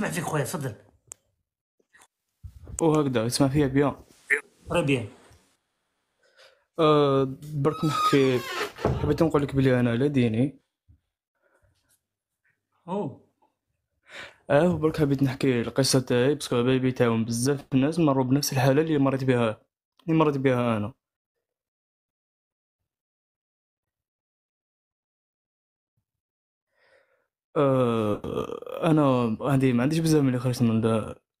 نسمع فيك خويا تفضل وهكذا يسمع فيا بيان ربيع بيان أه برك نحكي حبيت نقول لك بلي انا على ديني او اه برك حبيت نحكي القصه تاعي باسكو بيبي تاعهم بزاف الناس مروا بنفس الحاله اللي مريت بها اللي مريت بها انا آه، انا عندي ما عنديش بزاف ملي خرجت من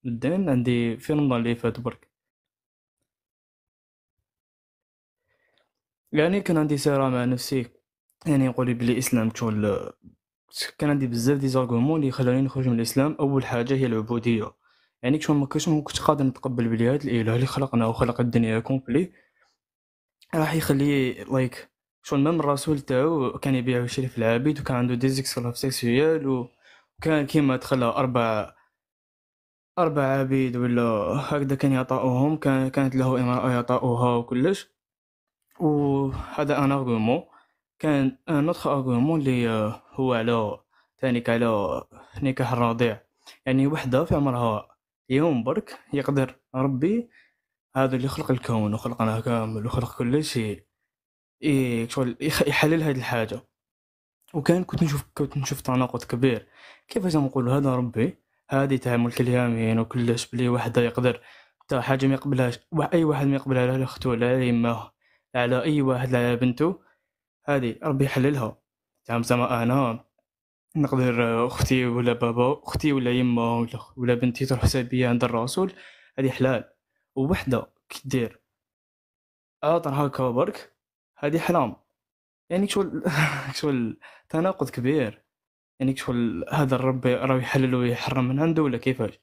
الدين عندي في رمضان اللي فات برك يعني كان عندي صراع مع نفسي يعني يقولي بلي الاسلام شغل كان عندي بزاف دي زارغومون اللي خلاني نخرج من الاسلام اول حاجه هي العبوديه يعني شغل ما كنتش كنت قادر نتقبل بلي هاد الاله اللي خلقنا وخلق الدنيا كومبلي راح يخلي لايك like شون ميم الرسول تاعو كان يبيع ويشري في العبيد وكان عنده ديزيكسلاف سيكسيوال وكان كيما دخل أربع أربع عبيد ولا هكذا كان يعطاوهم كان كانت له امرأة يعطاوها وكلش وهذا ان ارغومون كان ان اوتر ارغومون اللي هو على ثاني على نكاح الرضيع يعني وحدة في عمرها يوم برك يقدر ربي هذا اللي خلق الكون وخلقنا كامل وخلق كل شيء إيه شغل يحلل هاد الحاجه وكان كنت نشوف كنت نشوف تناقض كبير كيفاش نقول هذا ربي هادي تعامل اليمين وكلش بلي وحده يقدر حتى حاجه ما يقبلهاش اي واحد ما يقبلها لا اختو لا يماه على اي واحد على بنته هادي ربي يحللها تعم زعما انا نقدر آه، اختي ولا بابا اختي ولا يما ولا, ولا بنتي تروح سابية عند الرسول هادي حلال ووحده كدير اطر آه، هكا برك هذه حرام يعني شو شو تناقض كبير يعني شو هذا الرب راه يحلل ويحرم من عنده ولا كيفاش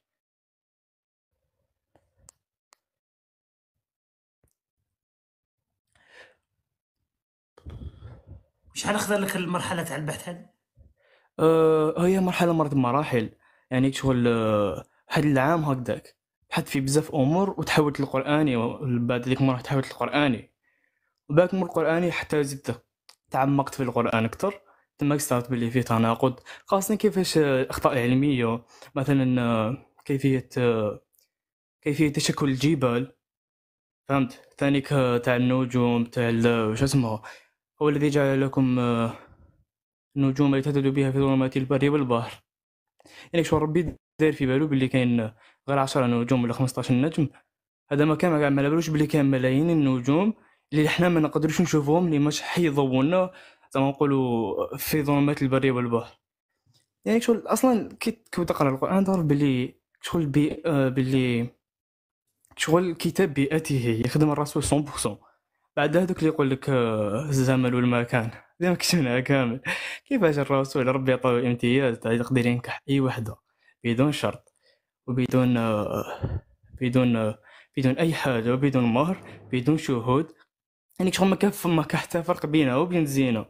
شحال خذا لك المرحله تاع البحث هذه آه، هي مرحله مرت بمراحل يعني شغل آه، هاد العام هكذاك بحثت في بزاف امور وتحولت للقراني يعني بعد ذيك المره تحولت للقراني وباكم القراني حتى زدت تعمقت في القران اكثر تماك صارت بلي فيه تناقض خاصة كيفاش اخطاء علميه مثلا كيفيه كيفيه تشكل الجبال فهمت ثاني تاع النجوم تاع شو اسمه هو الذي جعل لكم النجوم اللي تهتدوا بها في ظلمات البر والبحر يعني شو ربي داير في بالو بلي كاين غير عشرة نجوم ولا 15 نجم هذا ما كان ما على بلي كاين ملايين النجوم اللي حنا ما نقدروش نشوفوهم اللي مش حيضونا زعما نقولوا في ظلمات البر والبحر يعني شغل اصلا كي تقرا القران تعرف بلي شغل بي آه بلي شغل كتاب بيئته يخدم الرسول 100% بعد هذوك اللي يقول لك آه، الزمن والمكان زعما كتبناها كامل كيفاش الرسول ربي عطاو امتياز تاع يقدر ينكح اي وحده بدون شرط وبدون آه، بدون آه، بدون اي حاجه وبدون مهر بدون شهود يعني شغل ما كان فما حتى فرق بينها وبين زينه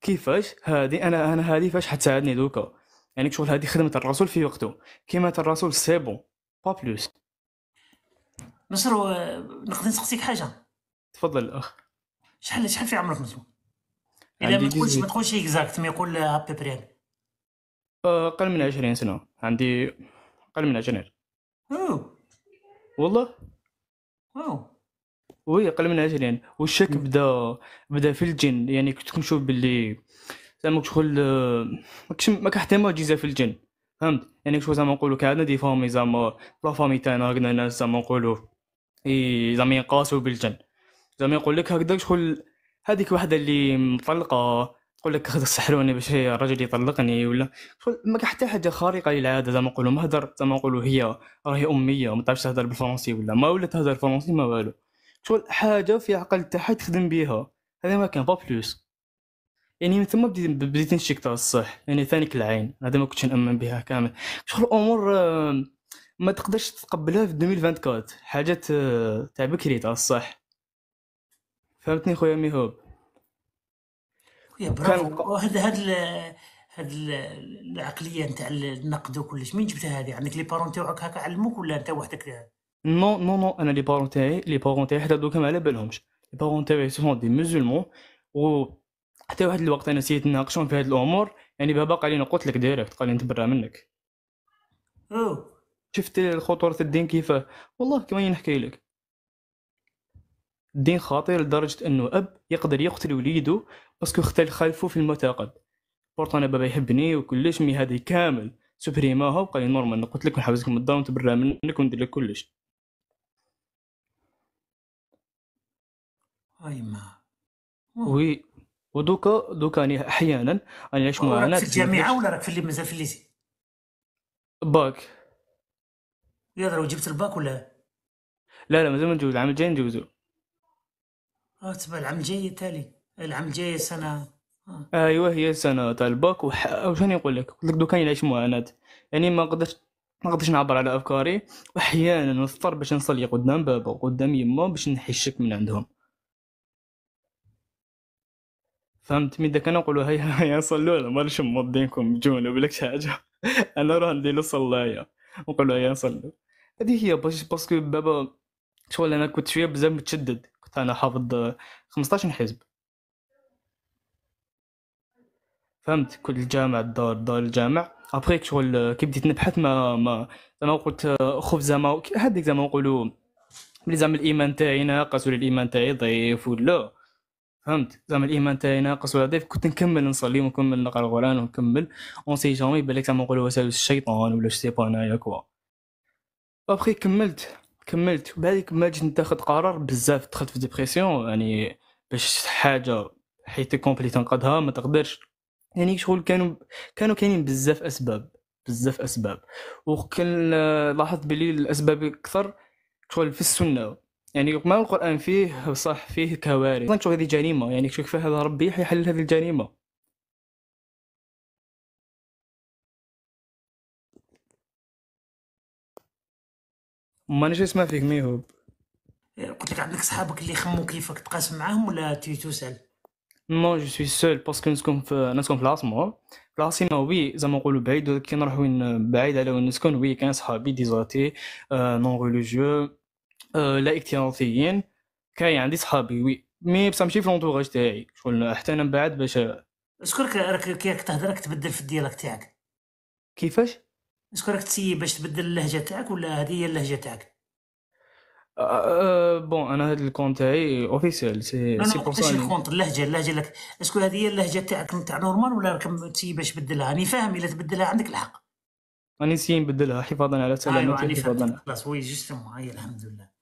كيفاش هادي انا انا هادي فاش حتساعدني دوكا يعني شغل هادي خدمه الرسول في وقته كيما الرسول سي بون با بلوس نصر نقدر نسقسيك حاجه تفضل الاخ شحال شحال في عمرك نصر الا ما تقولش ما تقولش اكزاكت ما يقول هابي أه، بريان اقل من 20 سنه عندي اقل من 20 اوه والله اوه وي قل من عشرين والشك بدا بدا في الجن يعني كنت كنشوف باللي زعما كتقول ماكش آه، ما كنحتاج جيزه في الجن فهمت يعني شغل زعما نقولوا عندنا دي فامي زعما لا فامي تاعنا رانا ناس زعما نقولوا اي زعما ينقاسوا بالجن زعما يقول لك هكذا شغل هذيك وحده اللي مطلقه تقول لك خذ باش الرجل يطلقني ولا شغل ما حتى حاجه خارقه للعاده زعما نقولوا مهدر زعما نقولوا هي راهي اميه ما تعرفش تهدر بالفرنسي ولا ما ولا تهدر فرنسي ما والو شغل حاجه في عقل تاعها تخدم بها هذا ما كان با بلوس يعني من ثم بديت بديت نشك تاع الصح يعني ثانيك العين هذا ما كنتش نامن بها كامل شغل امور آه، ما تقدرش تتقبلها في 2024 حاجات آه، تاع بكري تاع الصح فهمتني خويا ميهوب يا برافو هاد هاد هاد العقليه نتاع النقد وكلش مين جبتها هذه عندك يعني لي بارون تاعك هكا علموك ولا انت وحدك نو نو نو انا لي بارون تاعي لي بارون تاعي حتى دوكا ما على بالهمش لي بارون تاعي سون دي مسلمون و حتى واحد الوقت انا نسيت نناقشهم في هاد الامور يعني بابا قال لي قلت لك ديريكت قال لي نتبرى منك شفت خطورة الدين كيفاه والله كما نحكي لك الدين خطير لدرجة انه اب يقدر يقتل وليده باسكو اختل خلفه في المعتقد بورت انا بابا يحبني وكلش مي هذه كامل سوبريماها وقال لي نورمال قلت لك نحبسك من الدار ونتبرى منك وندير لك كلش ما وي ودوكا دوكا يعني احيانا راني عايش معاناه في الجامعه ولا راك في اللي مازال في الليزي باك درو جبت الباك ولا لا لا مازال ما نجوز العام الجاي نجوزو اه تبع العام الجاي تالي العام الجاي سنه آه. ايوه هي السنه تاع الباك وح... وشنو نقول لك قلت لك دوكا نعيش معاناه يعني ما قدرت ما قدرتش نعبر على افكاري واحيانا نضطر باش نصلي قدام بابا وقدام يما باش نحشك من عندهم فهمت مي داك انا له هيا هيا صلوا ما مانيش موضينكم جون ولا حاجه انا راه ندير الصلايه له هيا صلوا هذه هي باش باسكو بابا شغل انا كنت شويه بزاف متشدد كنت انا حافظ 15 آه، حزب فهمت كل الجامع الدار دار الجامع ابخي شغل كي بديت نبحث ما ما زعما قلت آه، خوف زعما هذيك زعما نقولوا بلي زعما الايمان تاعي ناقص ولا الايمان تاعي ضعيف ولا فهمت زعما الايمان تاعي ناقص ولا ضيف كنت نكمل نصلي ونكمل نقرا القران ونكمل اون سي جامي بالك زعما نقولوا وسائل الشيطان ولا سي با انايا كوا ابخي كملت كملت بعديك ما جيت نتاخذ قرار بزاف دخلت في ديبرسيون يعني باش حاجه حيت كومبلي تنقدها ما تقدرش يعني شغل كانوا كانوا كاينين بزاف اسباب بزاف اسباب وكان لاحظت بلي الاسباب اكثر شغل في السنه يعني ما القران فيه صح فيه كوارث شوف هذه جريمه يعني شوف هذا ربي يحل هذه الجريمه ما نجي اسمع فيك ميهوب إيه، قلت لك عندك صحابك اللي يخمو كيفك تقاسم معاهم ولا تي توسال نو جو سوي سول باسكو نسكن في نسكن في العاصمه في العاصمه وي زعما نقولوا بعيد كي نروح وين بعيد على وين نسكن وي كان صحابي ديزاتي نون ريليجيو آه، لا اكتناسيين كاين عندي صحابي وي مي بصح ماشي في لونتوراج تاعي شغل حتى انا من بعد باش شكون راك كي راك تهضر راك تبدل في الديالك تاعك كيفاش شكون راك تسيب باش تبدل اللهجه تاعك ولا هذه هي اللهجه تاعك آه، آه، بون انا هذا الكون تاعي اوفيسيال سي سي بور سا الكونت اللهجه اللهجه لك اسكو هذه هي اللهجه تاعك نتاع نورمال ولا راك تسيب باش تبدلها راني فاهم الا تبدلها عندك الحق راني نسيي نبدلها حفاظا على سلامتي أيوة، حفاظا خلاص وي جوستومون هاي الحمد لله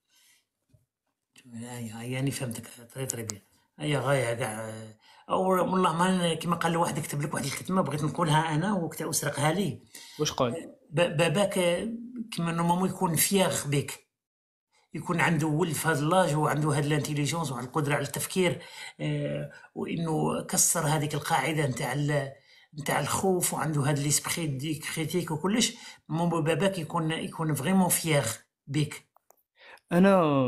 ايوه ايوه انا فهمتك طري طري بيان اي غايه كاع او والله ما كما قال واحد كتب لك واحد الكتمه بغيت نقولها انا اسرقها لي واش قال أه، باباك كما نورمالمون يكون فياخ بك يكون عنده ولد في هذا اللاج وعنده هاد الانتيليجونس وعنده القدره على التفكير أه، وانه كسر هذيك القاعده نتاع نتاع الخوف وعنده هاد ليسبري دي كريتيك وكلش مون باباك يكون يكون فريمون فياخ بك انا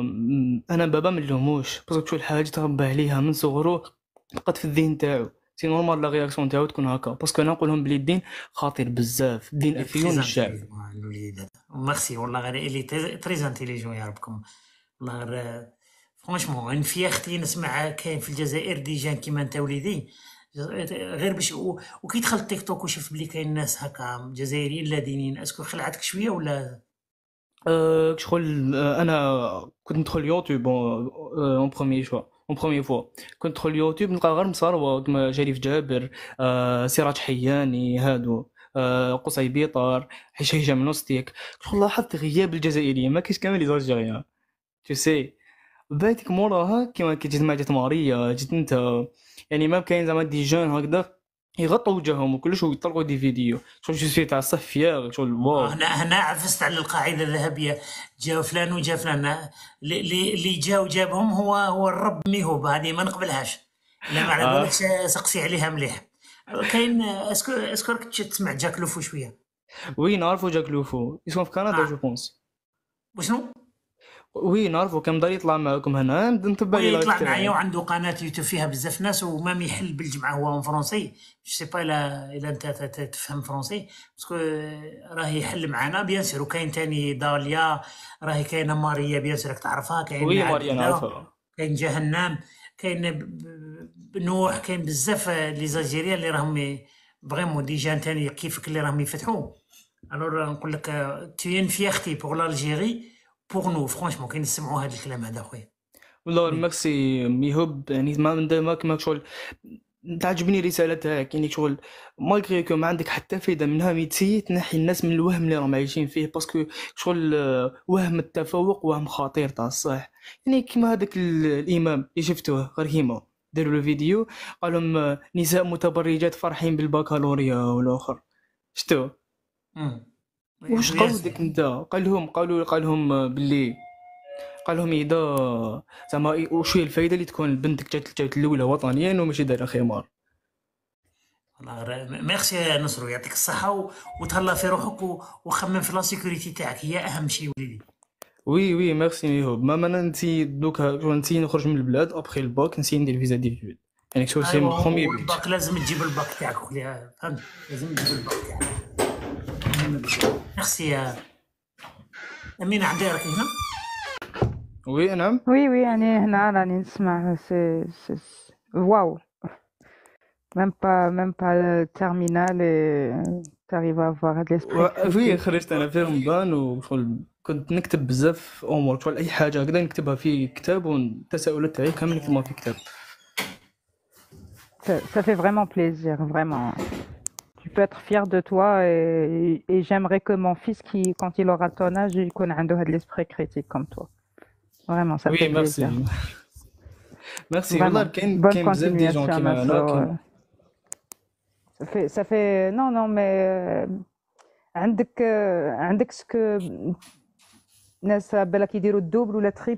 انا بابا ما نلوموش باسكو شو الحاجه تربى عليها من صغرو بقات في الذهن تاعو سي نورمال لا رياكسيون تاعو تكون هكا باسكو انا نقولهم بلي الدين خطير بزاف الدين افيون الشعب ميرسي والله غير الي تري انتيليجون يا ربكم والله غير فرونشمون ان اختي نسمع كاين في الجزائر دي جان كيما انت وليدي غير باش وكي دخلت تيك توك وشفت بلي كاين ناس هكا جزائريين لا دينيين اسكو خلعتك شويه ولا شغل انا كنت ندخل يوتيوب اون بروميي شوا اون بروميي فوا كنت ندخل يوتيوب نلقى غير مصاروة كما جريف جابر آه، سراج حياني هادو آه، قصي بيطار بيطر هشام نوستيك شغل لاحظت غياب الجزائريين ما كاينش كامل لي تو سي بعدك موراها كيما كي جيت مع جات ماريا جيت انت يعني ما كاين زعما دي جون هكذا يغطوا وجههم وكلش ويطلقوا دي فيديو شو جو سوي تاع صفيا شو واو هنا هنا عفست على القاعده الذهبيه جا فلان وجا فلان اللي جا وجابهم هو هو الرب ميهوب هذه ما نقبلهاش لا ما على آه. سقسي عليها مليح كاين اسكو اسكو راك تسمع جاك لوفو شويه وي نعرفوا جاك لوفو يسكن في كندا جو بونس وشنو وي نعرف كان دار يطلع معكم هنا نتبع يطلع معايا وعنده قناه يوتيوب فيها بزاف ناس ومام يحل بالجمعه هو اون فرونسي جو سي با الا الا انت تفهم فرونسي باسكو راه يحل معنا بيان سور وكاين ثاني داليا راهي كاينه ماريا بيان سور راك تعرفها كاين وي ماريا نعرفها كاين جهنم كاين نوح كاين بزاف لي زالجيريان اللي راهم فريمون ديجا ثاني كيفك اللي راهم يفتحوا الوغ نقول لك تو ان فيختي بوغ لالجيري بوغ نو فرونشمون كاين نسمعوا هذا الكلام هذا خويا والله ميرسي ميهوب يعني ما ما كما شغل تعجبني الرسالة تاعك يعني شغل مالغري كو ما عندك حتى فايدة منها مي تنحي الناس من الوهم اللي راهم عايشين فيه باسكو شغل آه، وهم التفوق وهم خطير تاع الصح يعني كيما هذاك الإمام اللي شفتوه هيما داروا له فيديو قالهم آه، نساء متبرجات فرحين بالبكالوريا والآخر شتو واش قصدك انت قال لهم قالوا قال لهم باللي قال لهم اذا زعما وش هي الفائده اللي تكون بنتك جات جات الاولى وطنيا وماشي دايره خمار ميرسي نصرو يعطيك الصحه وتهلا في روحك وخمم في لا سيكوريتي تاعك هي اهم شيء وليدي وي وي ميرسي ميهوب ما انا نسي دوكا نسي نخرج من البلاد ابخي الباك نسي ندير فيزا ديتود يعني كسو سي من بروميير الباك لازم تجيب الباك تاعك فهمت لازم تجيب الباك تاعك Merci. Euh, Amina, hein? a Oui, oui, Oui, suis je Waouh! Même pas, même pas le terminal et euh, tu arrives à voir l'esprit. Oui, je suis je suis je كنت نكتب بزاف هكذا نكتبها في كتاب تاعي كامل في ça fait vraiment plaisir vraiment tu peux être fier de toi et, j'aimerais que mon fils, qui, quand il aura ton âge, il connaisse de l'esprit critique comme toi. Vraiment, ça oui, fait merci. plaisir. merci. Bonne continuation, hein, euh, ça fait, ça fait, non, non, mais عندك عندك سكو ناس le double ou le triple,